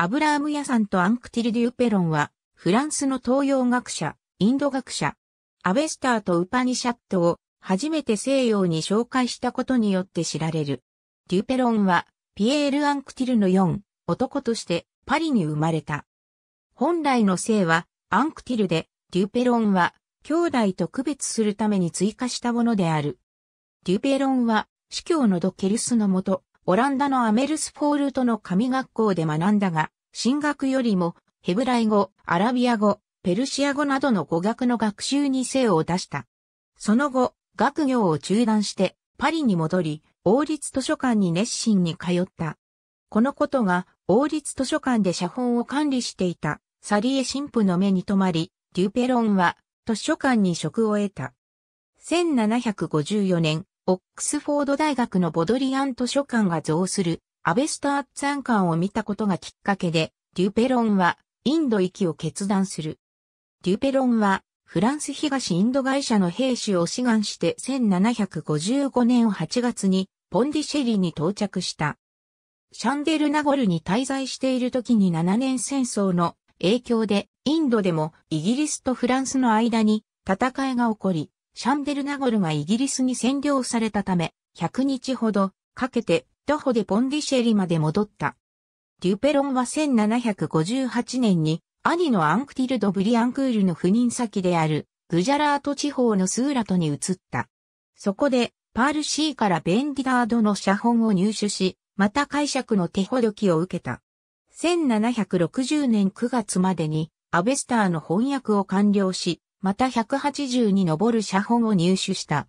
アブラーム・ヤさんとアンクティル・デューペロンは、フランスの東洋学者、インド学者、アベスターとウパニシャットを初めて西洋に紹介したことによって知られる。デューペロンは、ピエール・アンクティルの4、男としてパリに生まれた。本来の姓は、アンクティルで、デューペロンは、兄弟と区別するために追加したものである。デューペロンは、司教のドケルスのもと、オランダのアメルスフォールトの神学校で学んだが、進学よりも、ヘブライ語、アラビア語、ペルシア語などの語学の学習に精を出した。その後、学業を中断して、パリに戻り、王立図書館に熱心に通った。このことが、王立図書館で写本を管理していた、サリエ神父の目に留まり、デュペロンは、図書館に職を得た。1754年、オックスフォード大学のボドリアン図書館が造するアベスターツン館を見たことがきっかけで、デュペロンはインド行きを決断する。デュペロンはフランス東インド会社の兵士を志願して1755年8月にポンディシェリーに到着した。シャンデルナゴルに滞在している時に7年戦争の影響でインドでもイギリスとフランスの間に戦いが起こり、シャンデルナゴルがイギリスに占領されたため、100日ほどかけて徒歩でポンディシェリまで戻った。デュペロンは1758年に兄のアンクティルド・ブリアンクールの赴任先であるグジャラート地方のスーラトに移った。そこでパールシーからベンディダードの写本を入手し、また解釈の手ほどきを受けた。1760年9月までにアベスターの翻訳を完了し、また180に上る写本を入手した。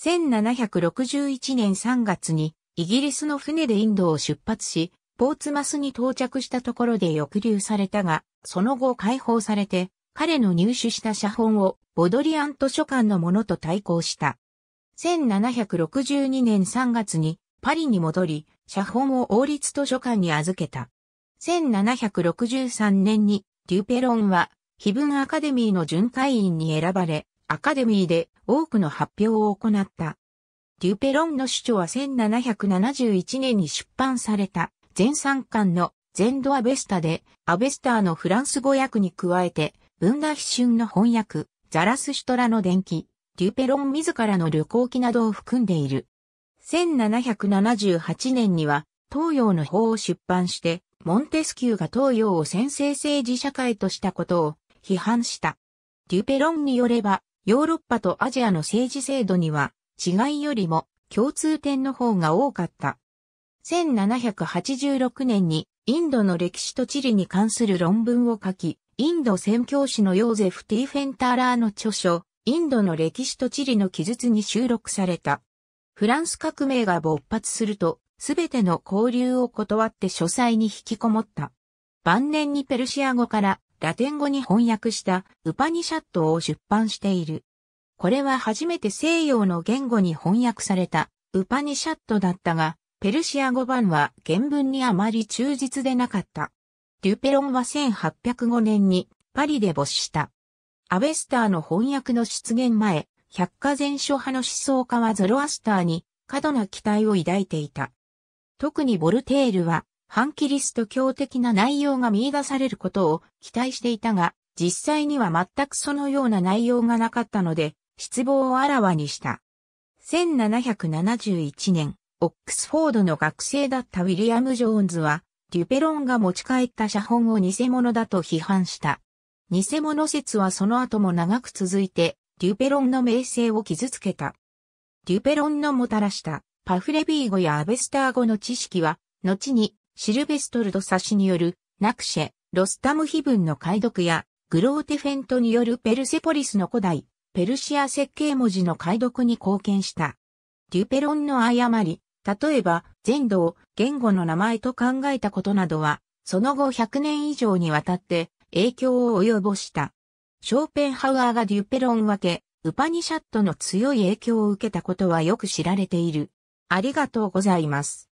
1761年3月にイギリスの船でインドを出発し、ポーツマスに到着したところで抑留されたが、その後解放されて、彼の入手した写本をボドリアン図書館のものと対抗した。1762年3月にパリに戻り、写本を王立図書館に預けた。1763年にデュペロンは非文アカデミーの巡回員に選ばれ、アカデミーで多くの発表を行った。デュペロンの主張は1771年に出版された全三巻の全土アベスタで、アベスターのフランス語訳に加えて、文田飛春の翻訳、ザラスシュトラの伝記、デュペロン自らの旅行記などを含んでいる。1778年には、東洋の法を出版して、モンテスキューが東洋を先制政治社会としたことを批判した。デュペロンによれば、ヨーロッパとアジアの政治制度には、違いよりも共通点の方が多かった。1786年にインドの歴史と地理に関する論文を書き、インド宣教師のヨーゼフ・ティーフェンターラーの著書、インドの歴史と地理の記述に収録された。フランス革命が勃発すると、すべての交流を断って書斎に引きこもった。晩年にペルシア語からラテン語に翻訳したウパニシャットを出版している。これは初めて西洋の言語に翻訳されたウパニシャットだったが、ペルシア語版は原文にあまり忠実でなかった。デュペロンは1805年にパリで没した。アベスターの翻訳の出現前、百科全書派の思想家はゾロアスターに過度な期待を抱いていた。特にボルテールは反キリスト教的な内容が見出されることを期待していたが、実際には全くそのような内容がなかったので、失望をあらわにした。1771年、オックスフォードの学生だったウィリアム・ジョーンズは、デュペロンが持ち帰った写本を偽物だと批判した。偽物説はその後も長く続いて、デュペロンの名声を傷つけた。デュペロンのもたらしたパフレビー語やアベスター語の知識は、後にシルベストルドサシによる、ナクシェ、ロスタム碑文の解読や、グローテフェントによるペルセポリスの古代、ペルシア設計文字の解読に貢献した。デュペロンの誤り、例えば、全土を言語の名前と考えたことなどは、その後100年以上にわたって影響を及ぼした。ショーペンハウアーがデュペロン分け、ウパニシャットの強い影響を受けたことはよく知られている。ありがとうございます。